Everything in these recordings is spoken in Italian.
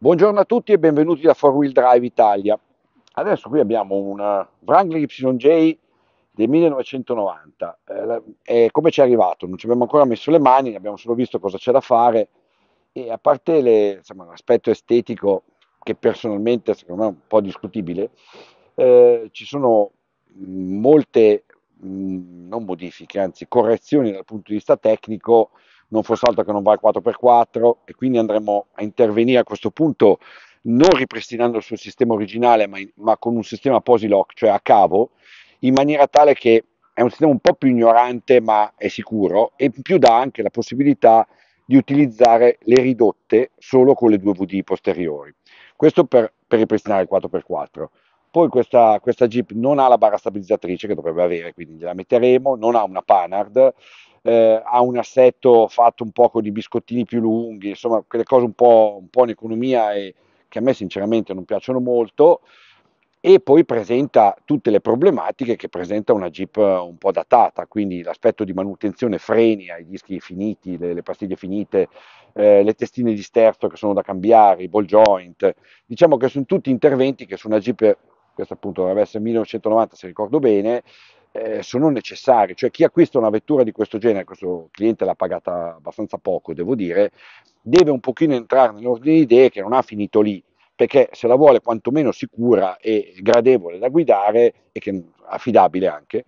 Buongiorno a tutti e benvenuti da 4Wheel Drive Italia. Adesso qui abbiamo un Wrangler YJ del 1990. Eh, come ci è arrivato? Non ci abbiamo ancora messo le mani, abbiamo solo visto cosa c'è da fare e a parte le, insomma, l'aspetto estetico che personalmente secondo me è un po' discutibile, eh, ci sono mm, molte mh, mm, non modifiche, anzi correzioni dal punto di vista tecnico non fosse altro che non va al 4x4 e quindi andremo a intervenire a questo punto non ripristinando il suo sistema originale ma, in, ma con un sistema posilock, cioè a cavo, in maniera tale che è un sistema un po' più ignorante ma è sicuro e in più dà anche la possibilità di utilizzare le ridotte solo con le due VD posteriori. Questo per, per ripristinare il 4x4. Poi questa, questa, Jeep non ha la barra stabilizzatrice che dovrebbe avere, quindi la metteremo, non ha una Panhard, eh, ha un assetto fatto un po' con i biscottini più lunghi, insomma quelle cose un po', un po in economia e che a me sinceramente non piacciono molto e poi presenta tutte le problematiche che presenta una Jeep un po' datata, quindi l'aspetto di manutenzione, freni ai dischi finiti, le, le pastiglie finite, eh, le testine di sterzo che sono da cambiare, i ball joint, diciamo che sono tutti interventi che su una Jeep, questa appunto dovrebbe essere 1990 se ricordo bene, eh, sono necessari, cioè chi acquista una vettura di questo genere, questo cliente l'ha pagata abbastanza poco, devo dire, deve un pochino entrare nell'ordine di idee che non ha finito lì, perché se la vuole quantomeno sicura e gradevole da guidare e che affidabile anche,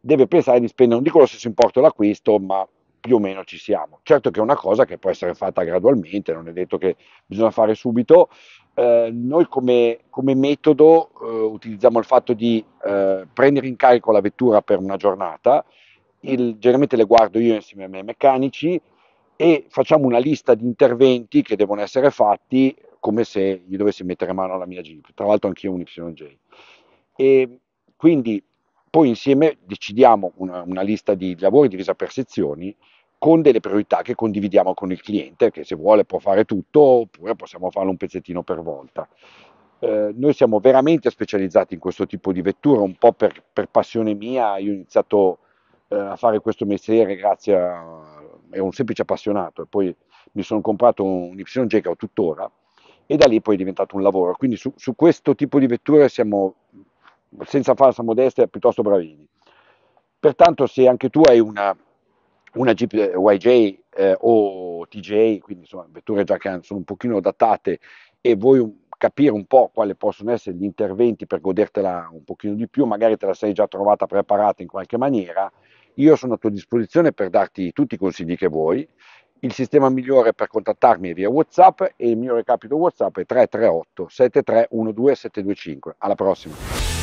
deve pensare di spendere, non dico lo stesso importo l'acquisto, ma più o meno ci siamo. Certo che è una cosa che può essere fatta gradualmente, non è detto che bisogna fare subito, eh, noi come, come metodo eh, utilizziamo il fatto di eh, prendere in carico la vettura per una giornata, il, generalmente le guardo io insieme ai miei meccanici e facciamo una lista di interventi che devono essere fatti come se io dovessi mettere mano alla mia Jeep, tra l'altro anch'io ho un YJ. E quindi poi insieme decidiamo una, una lista di lavori divisa per sezioni con delle priorità che condividiamo con il cliente, che se vuole può fare tutto oppure possiamo farlo un pezzettino per volta. Eh, noi siamo veramente specializzati in questo tipo di vettura, un po' per, per passione mia, io ho iniziato eh, a fare questo mestiere grazie a... ero un semplice appassionato e poi mi sono comprato un YJ che ho tuttora e da lì poi è diventato un lavoro, quindi su, su questo tipo di vetture siamo, senza falsa modestia, piuttosto bravini. Pertanto se anche tu hai una una Jeep eh, YJ eh, o TJ, quindi insomma vetture già che sono un pochino datate e vuoi capire un po' quali possono essere gli interventi per godertela un pochino di più, magari te la sei già trovata preparata in qualche maniera, io sono a tua disposizione per darti tutti i consigli che vuoi. Il sistema migliore per contattarmi è via WhatsApp e il mio recapito WhatsApp è 338 7312 725. Alla prossima!